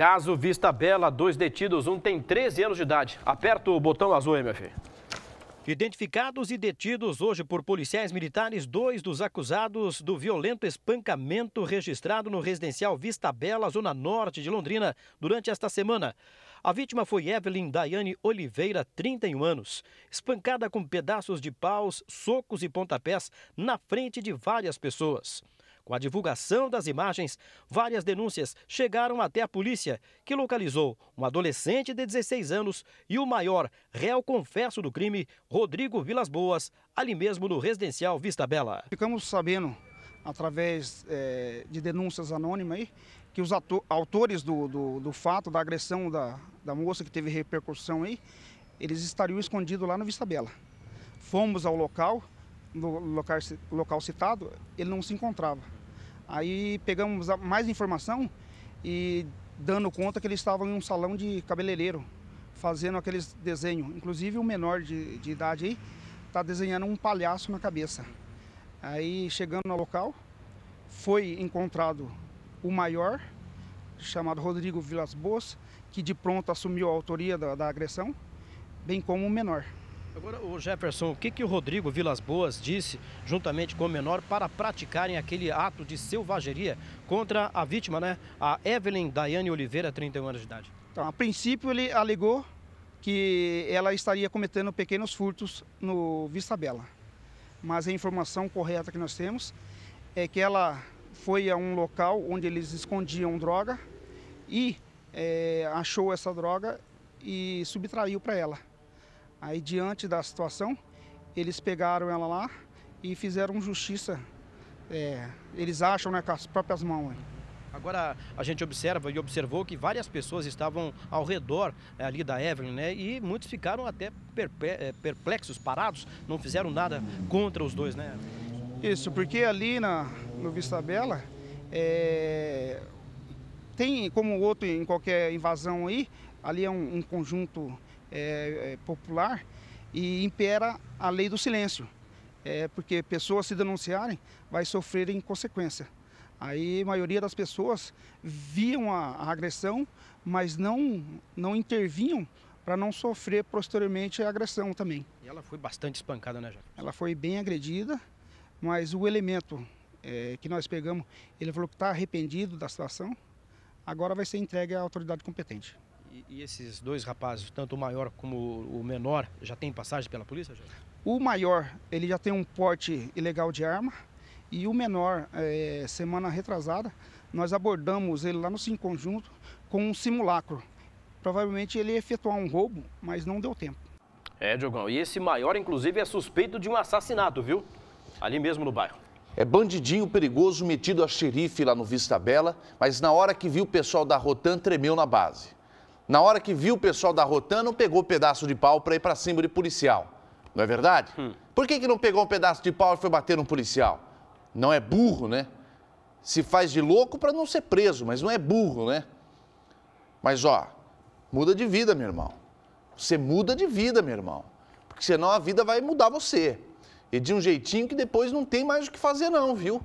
Caso Vista Bela, dois detidos, um tem 13 anos de idade. Aperta o botão azul aí, minha filha. Identificados e detidos hoje por policiais militares, dois dos acusados do violento espancamento registrado no residencial Vista Bela, zona norte de Londrina, durante esta semana. A vítima foi Evelyn Daiane Oliveira, 31 anos, espancada com pedaços de paus, socos e pontapés na frente de várias pessoas. Com a divulgação das imagens, várias denúncias chegaram até a polícia, que localizou um adolescente de 16 anos e o maior réu confesso do crime, Rodrigo Vilas Boas, ali mesmo no residencial Vista Bela. Ficamos sabendo, através é, de denúncias anônimas, aí, que os ator, autores do, do, do, fato, da agressão da, da moça que teve repercussão aí, eles estariam escondidos lá no Vista Bela. Fomos ao local, no local, local citado, ele não se encontrava. Aí pegamos mais informação e dando conta que eles estavam em um salão de cabeleireiro, fazendo aqueles desenhos. Inclusive o menor de, de idade aí está desenhando um palhaço na cabeça. Aí chegando no local, foi encontrado o maior, chamado Rodrigo Vilas Boas, que de pronto assumiu a autoria da, da agressão, bem como o menor. Agora, o Jefferson, o que, que o Rodrigo Vilas Boas disse, juntamente com o menor, para praticarem aquele ato de selvageria contra a vítima, né? A Evelyn Daiane Oliveira, 31 anos de idade. Então, a princípio ele alegou que ela estaria cometendo pequenos furtos no Vista Bela. Mas a informação correta que nós temos é que ela foi a um local onde eles escondiam droga e é, achou essa droga e subtraiu para ela. Aí, diante da situação, eles pegaram ela lá e fizeram justiça. É, eles acham né, com as próprias mãos. Agora, a gente observa e observou que várias pessoas estavam ao redor é, ali da Evelyn, né? E muitos ficaram até é, perplexos, parados, não fizeram nada contra os dois, né? Isso, porque ali na, no Vista Bela, é, tem como outro em qualquer invasão aí, ali é um, um conjunto é, é, popular e impera a lei do silêncio, é, porque pessoas se denunciarem vai sofrer em consequência. Aí a maioria das pessoas viam a, a agressão, mas não, não intervinham para não sofrer posteriormente a agressão também. E ela foi bastante espancada, né, Jefferson? Ela foi bem agredida, mas o elemento é, que nós pegamos, ele falou que está arrependido da situação, agora vai ser entregue à autoridade competente. E, e esses dois rapazes, tanto o maior como o menor, já têm passagem pela polícia? O maior, ele já tem um porte ilegal de arma. E o menor, é, semana retrasada, nós abordamos ele lá no Sim Conjunto com um simulacro. Provavelmente ele ia efetuar um roubo, mas não deu tempo. É, Diogão, e esse maior, inclusive, é suspeito de um assassinato, viu? Ali mesmo no bairro. É bandidinho perigoso metido a xerife lá no Vista Bela, mas na hora que viu o pessoal da Rotan tremeu na base. Na hora que viu o pessoal da não pegou um pedaço de pau para ir para cima de policial. Não é verdade? Hum. Por que, que não pegou um pedaço de pau e foi bater no policial? Não é burro, né? Se faz de louco para não ser preso, mas não é burro, né? Mas ó, muda de vida, meu irmão. Você muda de vida, meu irmão. Porque senão a vida vai mudar você. E de um jeitinho que depois não tem mais o que fazer, não, viu?